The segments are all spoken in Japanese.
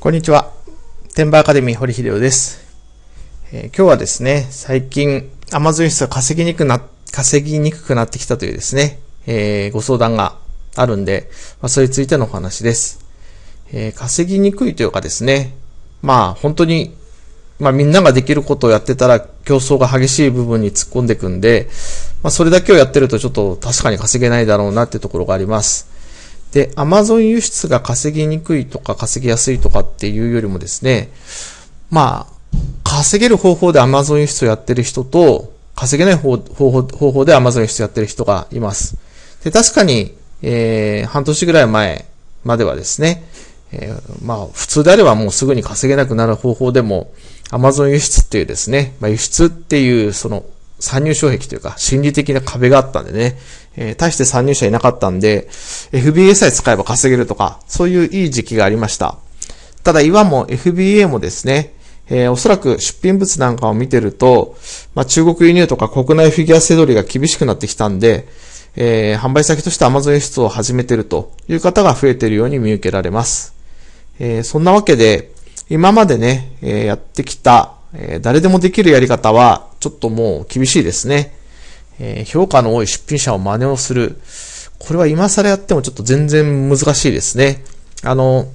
こんにちは。テンバーアカデミー堀秀夫です、えー、今日はですね、最近 Amazon が稼ぎにくくな、稼ぎにくくなってきたというですね、えー、ご相談があるんで、まあ、それについてのお話です。えー、稼ぎにくいというかですね、まあ本当に、まあみんなができることをやってたら競争が激しい部分に突っ込んでいくんで、まあそれだけをやってるとちょっと確かに稼げないだろうなってところがあります。で、アマゾン輸出が稼ぎにくいとか稼ぎやすいとかっていうよりもですね、まあ、稼げる方法でアマゾン輸出をやってる人と、稼げない方法方法でアマゾン輸出をやってる人がいます。で、確かに、えー、半年ぐらい前まではですね、えー、まあ、普通であればもうすぐに稼げなくなる方法でも、アマゾン輸出っていうですね、まあ、輸出っていうその参入障壁というか、心理的な壁があったんでね、えー、対して参入者いなかったんで、FBA さえ使えば稼げるとか、そういういい時期がありました。ただ、今も FBA もですね、えー、おそらく出品物なんかを見てると、まあ、中国輸入とか国内フィギュアセドリが厳しくなってきたんで、えー、販売先として Amazon 輸出を始めてるという方が増えてるように見受けられます。えー、そんなわけで、今までね、えー、やってきた、えー、誰でもできるやり方はちょっともう厳しいですね。えー、評価の多い出品者を真似をする。これは今更やってもちょっと全然難しいですね。あの、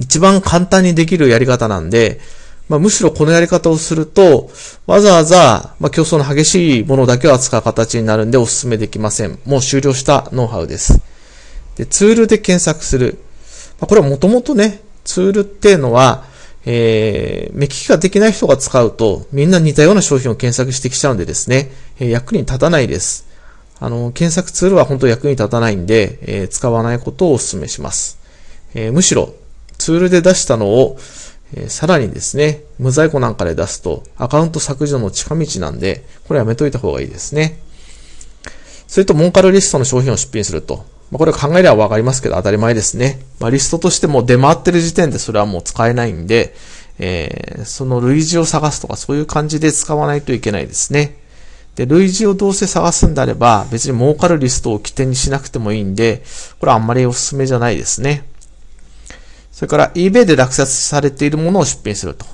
一番簡単にできるやり方なんで、まあ、むしろこのやり方をすると、わざわざ、まあ、競争の激しいものだけを扱う形になるんでお勧めできません。もう終了したノウハウです。で、ツールで検索する。まあ、これはもともとね、ツールっていうのは、えー、目利きができない人が使うと、みんな似たような商品を検索してきちゃうんでですね、えー、役に立たないです。あの、検索ツールは本当役に立たないんで、えー、使わないことをお勧めします。えー、むしろ、ツールで出したのを、えー、さらにですね、無在庫なんかで出すと、アカウント削除の近道なんで、これやめといた方がいいですね。それと、儲かるルリストの商品を出品すると。まあ、これ考えればわかりますけど当たり前ですね。まあ、リストとしても出回ってる時点でそれはもう使えないんで、えー、その類似を探すとかそういう感じで使わないといけないですね。で、類似をどうせ探すんであれば、別に儲かるリストを起点にしなくてもいいんで、これはあんまりおすすめじゃないですね。それから eBay で落札されているものを出品すると。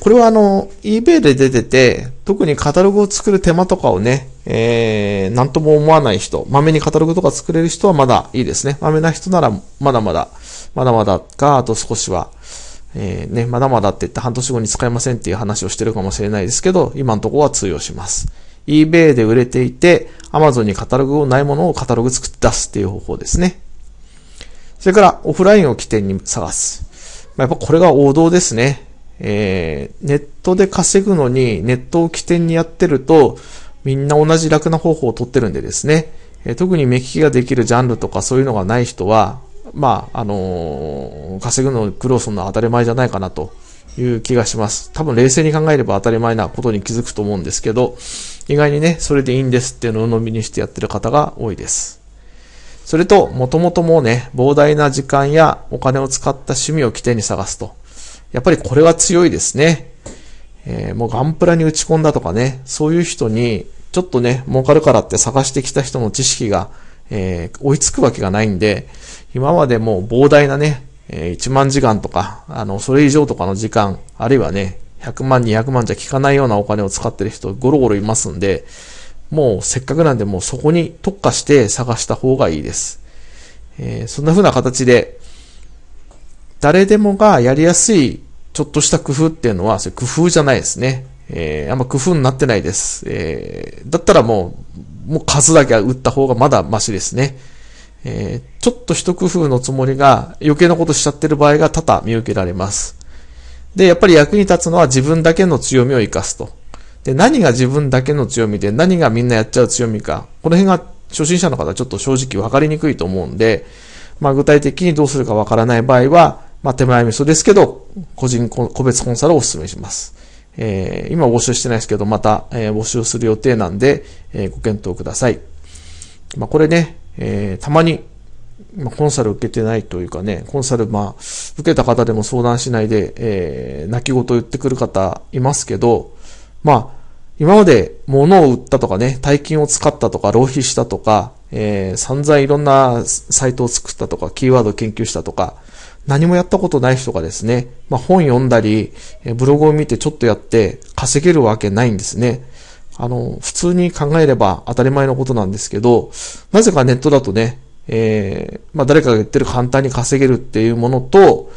これはあの、eBay で出てて、特にカタログを作る手間とかをね、えー、なんとも思わない人、まめにカタログとか作れる人はまだいいですね。まめな人なら、まだまだ、まだまだか、あと少しは、えー、ね、まだまだって言って半年後に使えませんっていう話をしてるかもしれないですけど、今のところは通用します。eBay で売れていて、Amazon にカタログをないものをカタログ作って出すっていう方法ですね。それから、オフラインを起点に探す。まあ、やっぱこれが王道ですね。えー、ネットで稼ぐのに、ネットを起点にやってると、みんな同じ楽な方法をとってるんでですね、え特に目利きができるジャンルとかそういうのがない人は、まあ、あのー、稼ぐの苦労するのは当たり前じゃないかなという気がします。多分冷静に考えれば当たり前なことに気づくと思うんですけど、意外にね、それでいいんですっていうのを飲みにしてやってる方が多いです。それと、もともともうね、膨大な時間やお金を使った趣味を起点に探すと。やっぱりこれは強いですね。えー、もうガンプラに打ち込んだとかね、そういう人に、ちょっとね、儲かるからって探してきた人の知識が、えー、追いつくわけがないんで、今までもう膨大なね、えー、1万時間とか、あの、それ以上とかの時間、あるいはね、100万、200万じゃ効かないようなお金を使ってる人、ゴロゴロいますんで、もうせっかくなんでもうそこに特化して探した方がいいです。えー、そんな風な形で、誰でもがやりやすいちょっとした工夫っていうのは、それ工夫じゃないですね。えー、あんま工夫になってないです。えー、だったらもう、もう数だけ打った方がまだマシですね。えー、ちょっと一工夫のつもりが余計なことしちゃってる場合が多々見受けられます。で、やっぱり役に立つのは自分だけの強みを活かすと。で、何が自分だけの強みで何がみんなやっちゃう強みか。この辺が初心者の方ちょっと正直分かりにくいと思うんで、まあ具体的にどうするか分からない場合は、まあ手前味噌ですけど、個人個別コンサルをお勧めします。えー、今募集してないですけど、また、えー、募集する予定なんで、えー、ご検討ください。まあ、これね、えたまに、まあ、コンサル受けてないというかね、コンサル、まあ、受けた方でも相談しないで、え泣き言言ってくる方いますけど、まあ、今まで物を売ったとかね、大金を使ったとか、浪費したとか、え散々いろんなサイトを作ったとか、キーワード研究したとか、何もやったことない人がですね、まあ、本読んだり、ブログを見てちょっとやって稼げるわけないんですね。あの、普通に考えれば当たり前のことなんですけど、なぜかネットだとね、えー、まあ、誰かが言ってる簡単に稼げるっていうものと、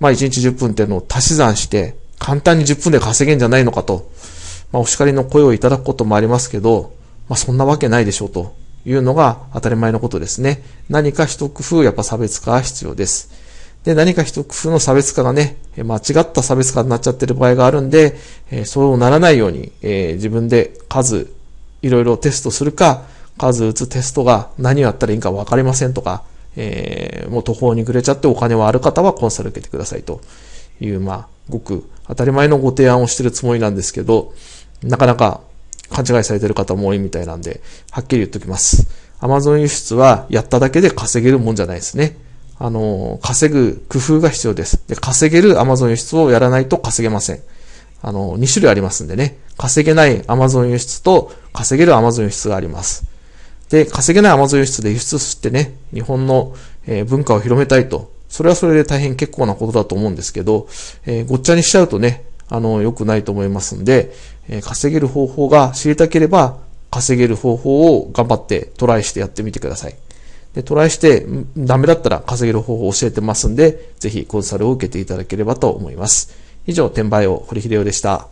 まあ、1日10分っていうのを足し算して、簡単に10分で稼げんじゃないのかと、まあ、お叱りの声をいただくこともありますけど、まあ、そんなわけないでしょうというのが当たり前のことですね。何か一工夫、やっぱ差別化は必要です。で、何か一工夫の差別化がね、間違った差別化になっちゃってる場合があるんで、えそうならないように、え自分で数、いろいろテストするか、数打つテストが何をやったらいいか分かりませんとか、えー、もう途方に暮れちゃってお金はある方はコンサル受けてくださいという、まあ、ごく当たり前のご提案をしてるつもりなんですけど、なかなか勘違いされてる方も多いみたいなんで、はっきり言っときます。Amazon 輸出はやっただけで稼げるもんじゃないですね。あの、稼ぐ工夫が必要です。で、稼げる Amazon 輸出をやらないと稼げません。あの、2種類ありますんでね。稼げない Amazon 輸出と稼げる Amazon 輸出があります。で、稼げない Amazon 輸出で輸出してね、日本の、えー、文化を広めたいと。それはそれで大変結構なことだと思うんですけど、えー、ごっちゃにしちゃうとね、あの、良くないと思いますんで、えー、稼げる方法が知りたければ、稼げる方法を頑張ってトライしてやってみてください。で、トライして、ダメだったら稼げる方法を教えてますんで、ぜひコンサルを受けていただければと思います。以上、転売を堀秀夫でした。